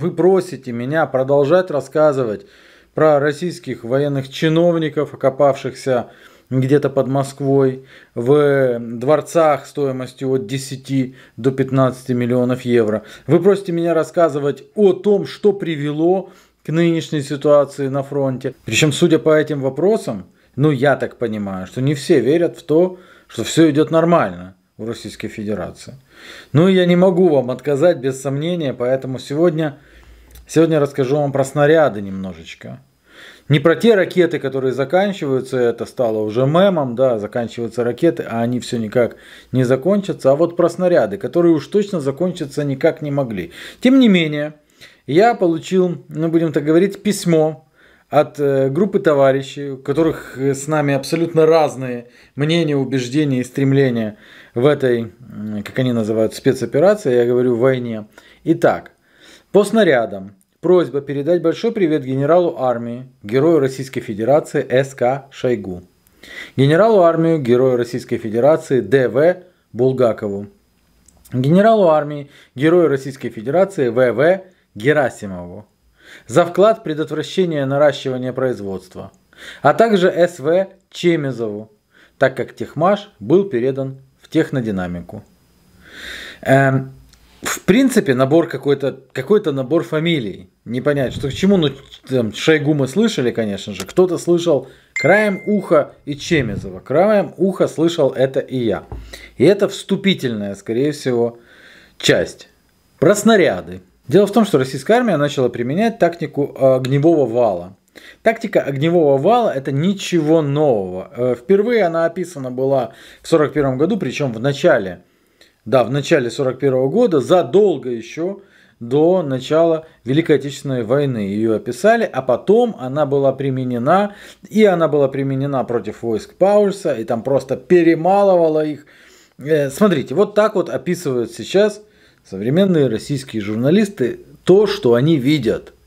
Вы просите меня продолжать рассказывать про российских военных чиновников, окопавшихся где-то под Москвой, в дворцах стоимостью от 10 до 15 миллионов евро. Вы просите меня рассказывать о том, что привело к нынешней ситуации на фронте. Причем, судя по этим вопросам, ну я так понимаю, что не все верят в то, что все идет нормально в Российской Федерации. Ну и я не могу вам отказать без сомнения, поэтому сегодня Сегодня расскажу вам про снаряды немножечко. Не про те ракеты, которые заканчиваются, это стало уже мемом, да, заканчиваются ракеты, а они все никак не закончатся, а вот про снаряды, которые уж точно закончиться никак не могли. Тем не менее, я получил, ну будем так говорить, письмо от э, группы товарищей, у которых э, с нами абсолютно разные мнения, убеждения и стремления в этой, как они называют, спецоперации, я говорю, войне. Итак, по снарядам. Просьба передать большой привет генералу армии, герою Российской Федерации СК Шойгу. Генералу армии, герою Российской Федерации ДВ Булгакову. Генералу армии, герою Российской Федерации ВВ Герасимову. За вклад в предотвращение наращивания производства. А также СВ Чемезову, так как Техмаш был передан в технодинамику. Эм, в принципе, набор какой-то, какой-то набор фамилий. Не понять, что к чему, ну, там, Шойгу мы слышали, конечно же. Кто-то слышал краем уха и Чемезова. Краем уха слышал это и я. И это вступительная, скорее всего, часть. Про снаряды. Дело в том, что российская армия начала применять тактику э, огневого вала. Тактика огневого вала это ничего нового. Э, впервые она описана была в 1941 году, причем в начале да, в начале 41 года, задолго еще до начала Великой Отечественной войны ее описали, а потом она была применена, и она была применена против войск Пауэрса, и там просто перемалывала их. Э, смотрите, вот так вот описывают сейчас современные российские журналисты то, что они видят –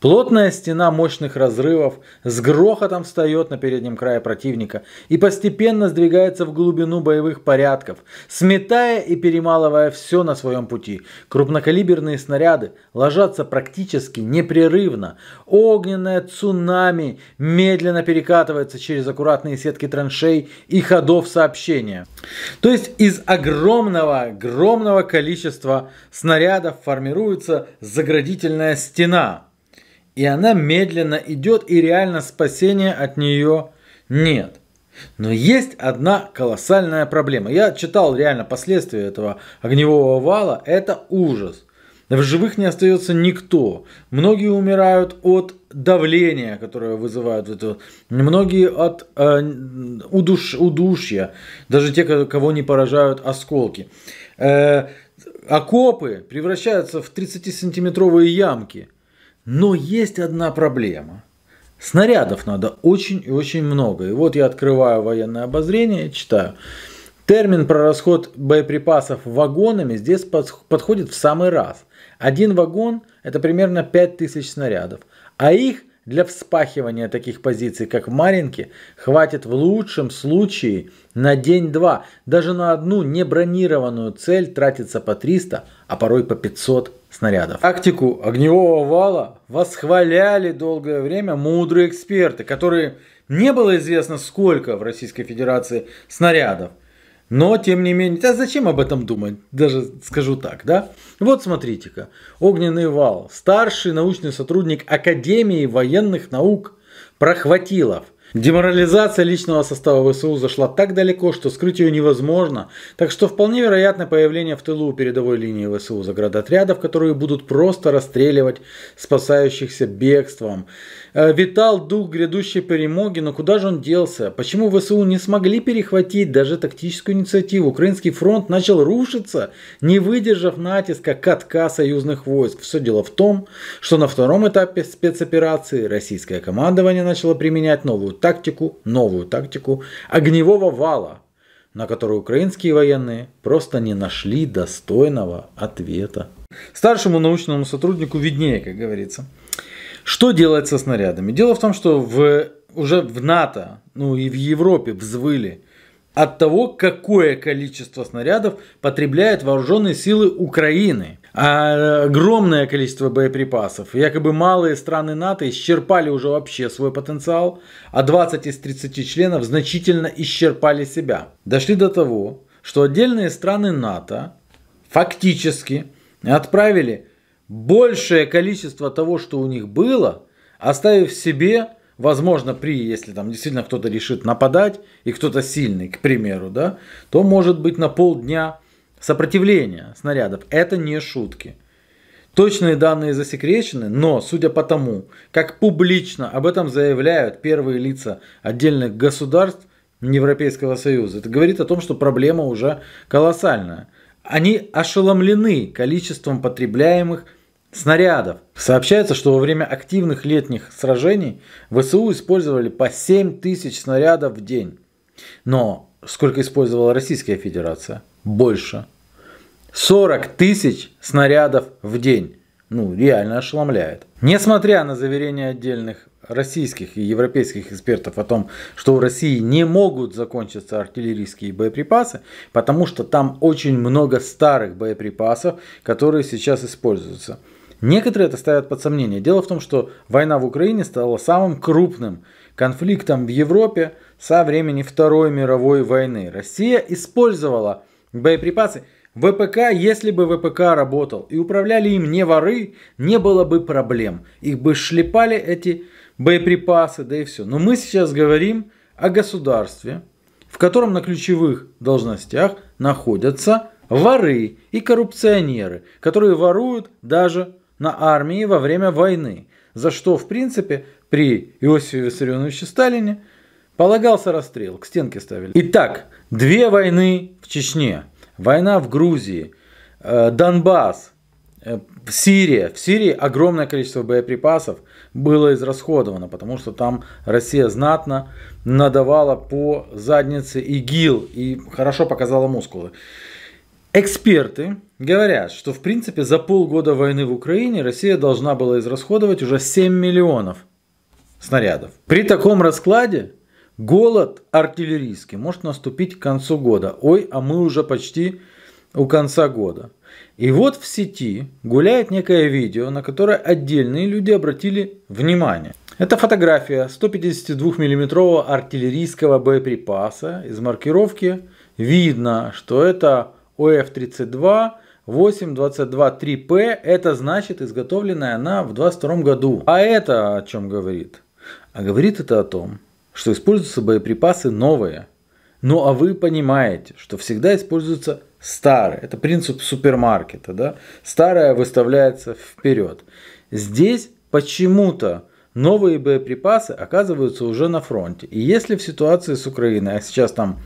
Плотная стена мощных разрывов с грохотом встает на переднем крае противника и постепенно сдвигается в глубину боевых порядков, сметая и перемалывая все на своем пути. Крупнокалиберные снаряды ложатся практически непрерывно. Огненное цунами медленно перекатывается через аккуратные сетки траншей и ходов сообщения. То есть из огромного, огромного количества снарядов формируется заградительная стена и она медленно идет, и реально спасения от нее нет. Но есть одна колоссальная проблема. Я читал реально последствия этого огневого вала. Это ужас. В живых не остается никто. Многие умирают от давления, которое вызывают это. Многие от э, удуш, удушья. Даже те, кого не поражают осколки. Э, окопы превращаются в 30-сантиметровые ямки. Но есть одна проблема. Снарядов надо очень и очень много. И вот я открываю военное обозрение, читаю. Термин про расход боеприпасов вагонами здесь подходит в самый раз. Один вагон – это примерно 5000 снарядов, а их для вспахивания таких позиций, как в Маринке, хватит в лучшем случае на день-два. Даже на одну небронированную цель тратится по 300, а порой по 500 снарядов. Тактику огневого вала восхваляли долгое время мудрые эксперты, которые не было известно сколько в Российской Федерации снарядов. Но, тем не менее, да зачем об этом думать? Даже скажу так, да? Вот смотрите-ка, огненный вал, старший научный сотрудник Академии военных наук Прохватилов – Деморализация личного состава ВСУ зашла так далеко, что скрыть ее невозможно, так что вполне вероятно появление в тылу передовой линии ВСУ заградотрядов, которые будут просто расстреливать спасающихся бегством. Э, витал дух грядущей перемоги, но куда же он делся? Почему ВСУ не смогли перехватить даже тактическую инициативу? Украинский фронт начал рушиться, не выдержав натиска катка союзных войск. Все дело в том, что на втором этапе спецоперации российское командование начало применять новую тактику, новую тактику огневого вала, на которую украинские военные просто не нашли достойного ответа. Старшему научному сотруднику виднее, как говорится. Что делать со снарядами? Дело в том, что в, уже в НАТО, ну и в Европе взвыли от того, какое количество снарядов потребляют вооруженные силы Украины. А, огромное количество боеприпасов. Якобы малые страны НАТО исчерпали уже вообще свой потенциал, а 20 из 30 членов значительно исчерпали себя. Дошли до того, что отдельные страны НАТО фактически отправили большее количество того, что у них было, оставив себе, возможно, при, если там действительно кто-то решит нападать, и кто-то сильный, к примеру, да, то может быть на полдня Сопротивление снарядов – это не шутки. Точные данные засекречены, но судя по тому, как публично об этом заявляют первые лица отдельных государств Европейского Союза, это говорит о том, что проблема уже колоссальная. Они ошеломлены количеством потребляемых снарядов. Сообщается, что во время активных летних сражений ВСУ использовали по 7 тысяч снарядов в день. Но сколько использовала Российская Федерация? больше. 40 тысяч снарядов в день. Ну, реально ошеломляет. Несмотря на заверения отдельных российских и европейских экспертов о том, что у России не могут закончиться артиллерийские боеприпасы, потому что там очень много старых боеприпасов, которые сейчас используются. Некоторые это ставят под сомнение. Дело в том, что война в Украине стала самым крупным конфликтом в Европе со времени Второй мировой войны. Россия использовала боеприпасы. ВПК, если бы ВПК работал и управляли им не воры, не было бы проблем. Их бы шлепали эти боеприпасы, да и все. Но мы сейчас говорим о государстве, в котором на ключевых должностях находятся воры и коррупционеры, которые воруют даже на армии во время войны. За что, в принципе, при Иосифе Виссарионовиче Сталине – Полагался расстрел, к стенке ставили. Итак, две войны в Чечне, война в Грузии, э, Донбасс, э, Сирия. В Сирии огромное количество боеприпасов было израсходовано, потому что там Россия знатно надавала по заднице ИГИЛ и хорошо показала мускулы. Эксперты говорят, что в принципе за полгода войны в Украине Россия должна была израсходовать уже 7 миллионов снарядов. При таком раскладе Голод артиллерийский может наступить к концу года. Ой, а мы уже почти у конца года. И вот в сети гуляет некое видео, на которое отдельные люди обратили внимание. Это фотография 152 миллиметрового артиллерийского боеприпаса из маркировки. Видно, что это ОФ-32 822-3П. Это значит, изготовленная она в 22 году. А это о чем говорит? А говорит это о том, что используются боеприпасы новые. Ну а вы понимаете, что всегда используются старые. Это принцип супермаркета. Да? Старое выставляется вперед. Здесь почему-то новые боеприпасы оказываются уже на фронте. И если в ситуации с Украиной, а сейчас там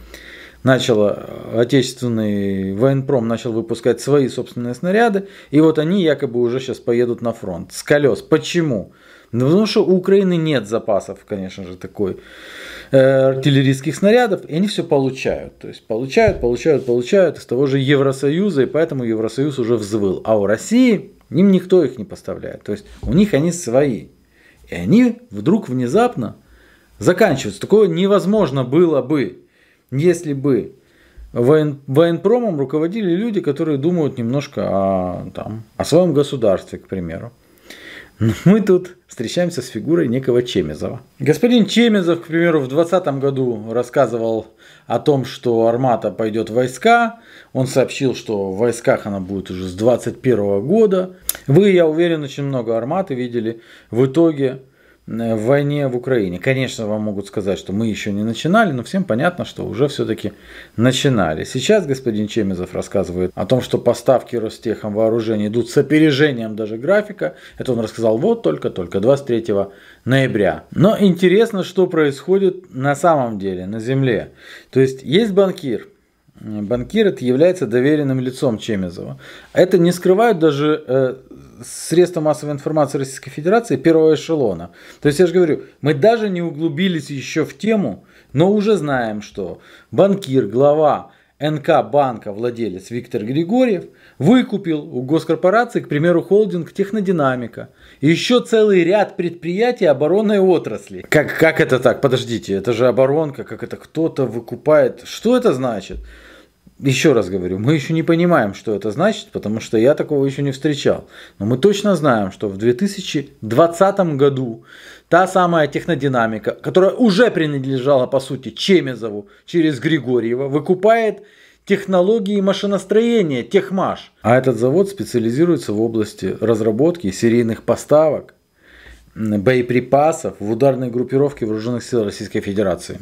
начало э, отечественный военпром начал выпускать свои собственные снаряды, и вот они якобы уже сейчас поедут на фронт с колес. Почему? Почему? Ну, потому что у Украины нет запасов, конечно же, такой э, артиллерийских снарядов, и они все получают. То есть получают, получают, получают из того же Евросоюза, и поэтому Евросоюз уже взвыл. А у России ним никто их не поставляет. То есть у них они свои. И они вдруг внезапно заканчиваются. Такое невозможно было бы, если бы воен, военпромом руководили люди, которые думают немножко о, там, о своем государстве, к примеру. Но мы тут встречаемся с фигурой некого Чемезова. Господин Чемезов, к примеру, в 2020 году рассказывал о том, что Армата пойдет в войска. Он сообщил, что в войсках она будет уже с 2021 года. Вы, я уверен, очень много Арматы видели. В итоге Э, в войне в Украине. Конечно, вам могут сказать, что мы еще не начинали, но всем понятно, что уже все-таки начинали. Сейчас господин Чемезов рассказывает о том, что поставки Ростехом вооружений идут с опережением даже графика. Это он рассказал вот только-только, 23 ноября. Но интересно, что происходит на самом деле, на земле. То есть есть банкир, Банкир это является доверенным лицом Чемезова. Это не скрывают даже э, средства массовой информации Российской Федерации первого эшелона. То есть я же говорю, мы даже не углубились еще в тему, но уже знаем, что банкир, глава НК банка владелец Виктор Григорьев выкупил у госкорпорации, к примеру, холдинг «Технодинамика». И еще целый ряд предприятий оборонной отрасли. Как, как это так? Подождите, это же оборонка, как это кто-то выкупает. Что это значит? еще раз говорю, мы еще не понимаем, что это значит, потому что я такого еще не встречал. Но мы точно знаем, что в 2020 году та самая технодинамика, которая уже принадлежала, по сути, Чемезову через Григорьева, выкупает технологии машиностроения, техмаш. А этот завод специализируется в области разработки серийных поставок боеприпасов в ударной группировке вооруженных сил Российской Федерации.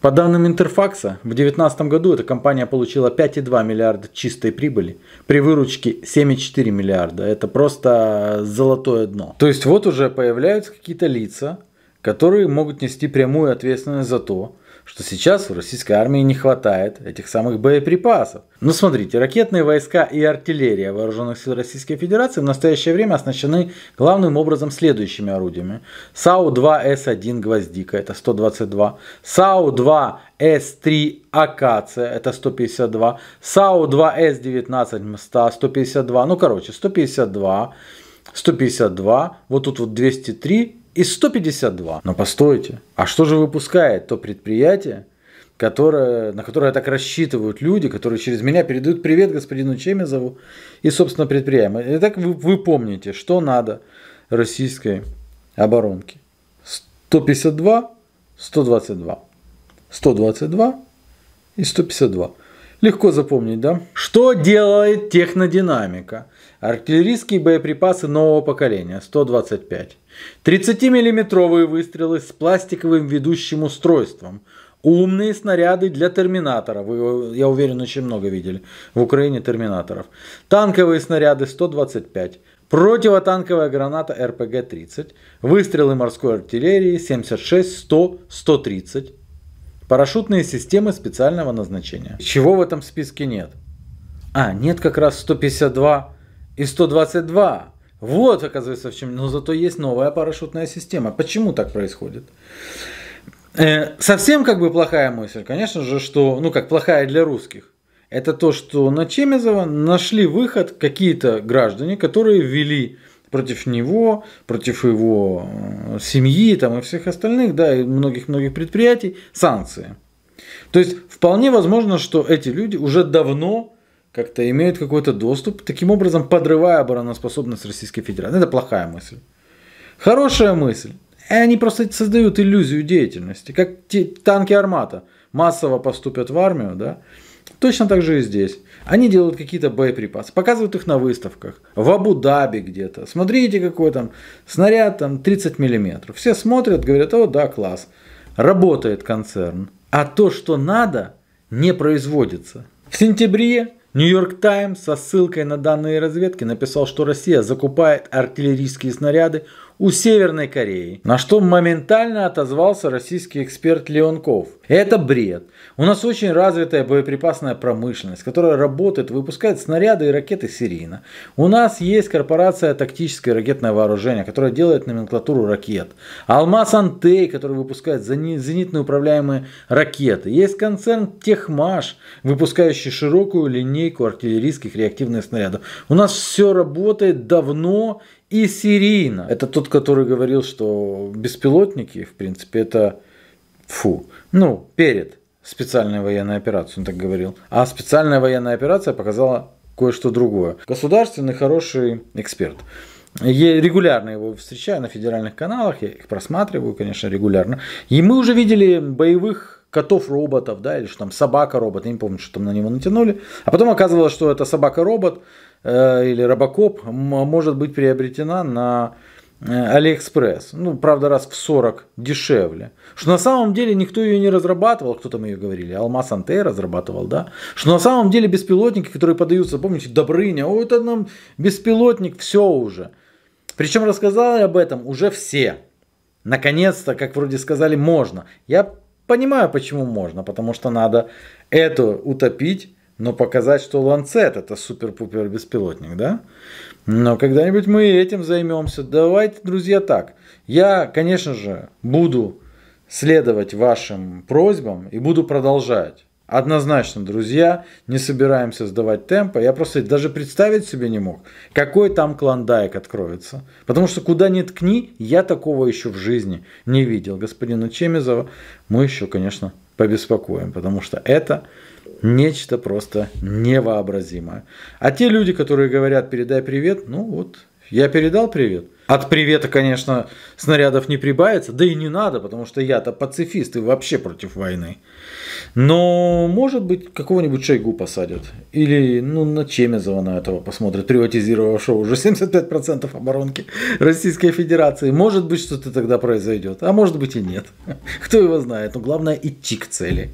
По данным Интерфакса, в 2019 году эта компания получила 5,2 миллиарда чистой прибыли при выручке 7,4 миллиарда. Это просто золотое дно. То есть вот уже появляются какие-то лица, которые могут нести прямую ответственность за то, что сейчас в российской армии не хватает этих самых боеприпасов. Но смотрите, ракетные войска и артиллерия вооруженных сил Российской Федерации в настоящее время оснащены главным образом следующими орудиями. САУ-2С1 «Гвоздика» это 122, САУ-2С3 «Акация» это 152, САУ-2С19 «Мста» 152, ну короче, 152, 152, вот тут вот 203 и 152. Но постойте, а что же выпускает то предприятие, которое, на которое так рассчитывают люди, которые через меня передают привет господину Чемезову и, собственно, предприятие. Итак, вы, вы помните, что надо российской оборонке. 152, 122. 122 и 152. Легко запомнить, да? Что делает технодинамика? Артиллерийские боеприпасы нового поколения 125. 30-миллиметровые выстрелы с пластиковым ведущим устройством. Умные снаряды для терминаторов. Вы, я уверен, очень много видели в Украине терминаторов. Танковые снаряды 125. Противотанковая граната РПГ-30. Выстрелы морской артиллерии 76, 100, 130. Парашютные системы специального назначения. Чего в этом списке нет? А, нет как раз 152 и 122. Вот, оказывается, в чем. Но зато есть новая парашютная система. Почему так происходит? Э, совсем как бы плохая мысль, конечно же, что, ну как плохая для русских, это то, что на Чемезова нашли выход какие-то граждане, которые ввели против него, против его э, семьи там, и всех остальных, да, и многих-многих предприятий, санкции. То есть вполне возможно, что эти люди уже давно как-то имеют какой-то доступ, таким образом подрывая обороноспособность Российской Федерации. Это плохая мысль. Хорошая мысль. Они просто создают иллюзию деятельности, как танки «Армата» массово поступят в армию, да, Точно так же и здесь. Они делают какие-то боеприпасы, показывают их на выставках, в Абу-Даби где-то. Смотрите, какой там снаряд, там 30 миллиметров. Все смотрят, говорят, о, да, класс. Работает концерн. А то, что надо, не производится. В сентябре Нью-Йорк Таймс со ссылкой на данные разведки написал, что Россия закупает артиллерийские снаряды у Северной Кореи, на что моментально отозвался российский эксперт Леонков. Это бред. У нас очень развитая боеприпасная промышленность, которая работает, выпускает снаряды и ракеты серийно. У нас есть корпорация тактическое ракетное вооружение, которая делает номенклатуру ракет. Алмаз Антей, который выпускает зенитно управляемые ракеты. Есть концерн Техмаш, выпускающий широкую линейку артиллерийских реактивных снарядов. У нас все работает давно и серийно. Это тот, который говорил, что беспилотники, в принципе, это фу, ну, перед специальной военной операцией, он так говорил. А специальная военная операция показала кое-что другое. Государственный хороший эксперт. Я регулярно его встречаю на федеральных каналах, я их просматриваю, конечно, регулярно. И мы уже видели боевых котов-роботов, да, или что там собака-робот, я не помню, что там на него натянули. А потом оказывалось, что эта собака-робот э, или робокоп может быть приобретена на э, Алиэкспресс. Ну, правда, раз в 40 дешевле. Что на самом деле никто ее не разрабатывал, кто там ее говорили, Алмаз Антей разрабатывал, да? Что на самом деле беспилотники, которые подаются, помните, Добрыня, о, это нам беспилотник, все уже. Причем рассказали об этом уже все. Наконец-то, как вроде сказали, можно. Я Понимаю, почему можно, потому что надо эту утопить, но показать, что Ланцет это супер-пупер беспилотник, да? Но когда-нибудь мы этим займемся. Давайте, друзья, так. Я, конечно же, буду следовать вашим просьбам и буду продолжать Однозначно, друзья, не собираемся сдавать темпа. Я просто даже представить себе не мог, какой там клондайк откроется. Потому что куда ни ткни, я такого еще в жизни не видел. Господина Чемизова мы еще, конечно, побеспокоим, потому что это нечто просто невообразимое. А те люди, которые говорят «передай привет», ну вот, я передал привет – от привета, конечно, снарядов не прибавится, да и не надо, потому что я-то пацифист и вообще против войны. Но, может быть, какого-нибудь Шойгу посадят. Или, ну, на Чемезова на этого посмотрят, приватизировавшего уже 75% оборонки Российской Федерации. Может быть, что-то тогда произойдет, а может быть и нет. Кто его знает, но главное идти к цели.